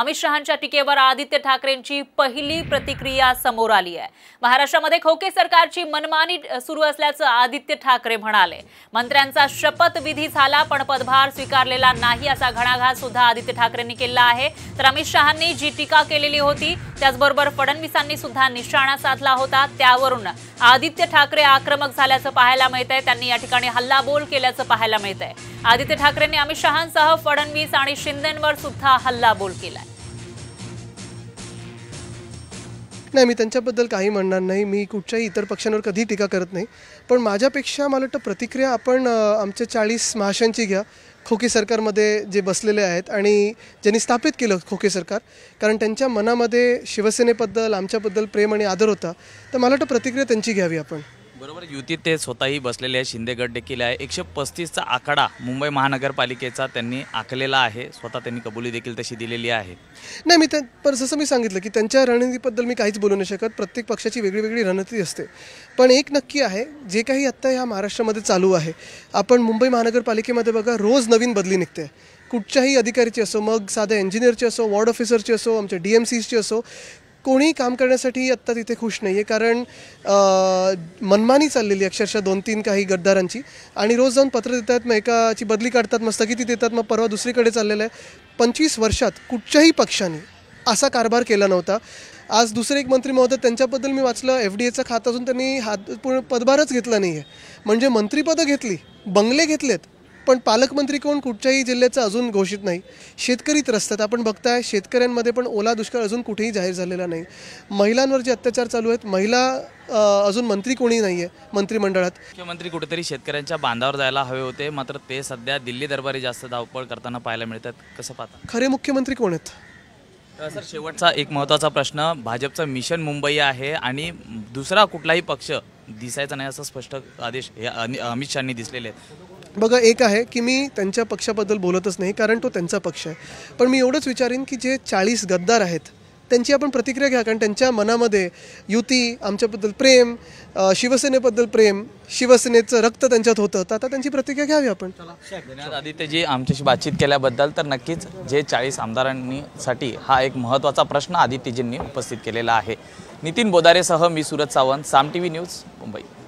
अमित शहांच्या टीकेवर आदित्य ठाकरेंची पहिली प्रतिक्रिया समोर आली आहे महाराष्ट्रामध्ये खोके सरकारची मनमानी सुरू असल्याचं आदित्य ठाकरे म्हणाले मंत्र्यांचा शपथविधी झाला पण पदभार स्वीकारलेला नाही असा घणाघात सुद्धा आदित्य ठाकरेंनी केला आहे तर अमित शहांनी जी टीका केलेली होती त्याचबरोबर फडणवीसांनी सुद्धा निशाणा साधला होता त्यावरून आदित्य ठाकरे आक्रमक झाल्याचं पाहायला मिळत आहे त्यांनी या ठिकाणी हल्लाबोल केल्याचं पाहायला मिळत आहे आदित्य ठाकरेंनी अमित शहांसह फडणवीस आणि शिंदेंवर सुद्धा हल्लाबोल केला नाही मी त्यांच्याबद्दल काही म्हणणार नाही मी कुठच्याही इतर पक्षांवर कधी टीका करत नाही पण माझ्यापेक्षा मला वाटतं प्रतिक्रिया आपण आमच्या चाळीस महाशांची घ्या खोके सरकारमध्ये जे बसलेले आहेत आणि ज्यांनी स्थापित केलं खोके सरकार कारण त्यांच्या मनामध्ये शिवसेनेबद्दल आमच्याबद्दल प्रेम आणि आदर होता तर मला वाटतं प्रतिक्रिया त्यांची घ्यावी आपण बरोबर युतीत ते स्वतःही बसलेले आहे शिंदे गट देखील आहे एकशे पस्तीसचा आकडा मुंबई महानगरपालिकेचा त्यांनी आखलेला आहे स्वतः त्यांनी कबुली देखील तशी दिलेली आहे नाही मी तर पर जसं मी सांगितलं की त्यांच्या रणनीतीबद्दल मी काहीच बोलू नाही शकत प्रत्येक पक्षाची वेगळी वेगळी रणनीती असते पण एक नक्की आहे जे काही आत्ता ह्या महाराष्ट्रामध्ये चालू आहे आपण मुंबई महानगरपालिकेमध्ये बघा रोज नवीन बदली निघते कुठच्याही अधिकारीची असो मग साध्या इंजिनियरची असो वॉर्ड ऑफिसरची असो आमच्या डी एम सीची असो कोणीही काम करण्यासाठी आत्ता तिथे खुश नाही आहे कारण मनमानी चाललेली अक्षरशः दोन तीन काही गद्दारांची आणि रोज जाऊन पत्र देतात मग एकाची बदली काढतात मग स्थगिती देतात मग परवा दुसरीकडे चाललेलं आहे पंचवीस वर्षात कुठच्याही पक्षाने असा कारभार केला नव्हता आज दुसरे एक मंत्री महोदय त्यांच्याबद्दल मी वाचलं एफ डी एचं खात असून त्यांनी हात पूर्ण पदभारच घेतला नाही आहे म्हणजे मंत्रिपदं घेतली बंगले घेतलेत पण पालकमंत्री कोण कुठच्याही जिल्ह्याचं अजून घोषित नाही शेतकरी त्रस्त आपण बघताय शेतकऱ्यांमध्ये पण ओला दुष्काळ अजून कुठेही जाहीर झालेला नाही महिलांवर जे अत्याचार चालू आहेत महिला अजून मंत्री कोणी नाही आहे मंत्रिमंडळात मुख्यमंत्री कुठेतरी शेतकऱ्यांच्या बांधावर जायला हवे होते मात्र ते सध्या दिल्ली दरबारी जास्त धावपळ करताना पाहायला मिळतात कसं पाहता खरे मुख्यमंत्री कोण आहेत सर शेवटचा एक महत्त्वाचा प्रश्न भाजपचं मिशन मुंबई आहे आणि दुसरा कुठलाही पक्ष दिसायचा नाही असं स्पष्ट आदेश हे अमित शहानी दिसलेले आहेत बघा एक आहे की मी त्यांच्या पक्षाबद्दल बोलतच नाही कारण तो त्यांचा पक्ष आहे पण मी एवढंच विचारेन की जे चाळीस गद्दार आहेत त्यांची आपण प्रतिक्रिया घ्या कारण त्यांच्या मनामध्ये युती आमच्याबद्दल प्रेम शिवसेनेबद्दल प्रेम शिवसेनेचं रक्त त्यांच्यात होतं तर आता त्यांची प्रतिक्रिया घ्यावी आपण आदित्यजी आमच्याशी बातचीत केल्याबद्दल तर नक्कीच जे चाळीस आमदारांनीसाठी हा एक महत्त्वाचा प्रश्न आदित्यजींनी उपस्थित केलेला आहे नितीन बोदारेसह मी Suraj Sawant Saam TV news Mumbai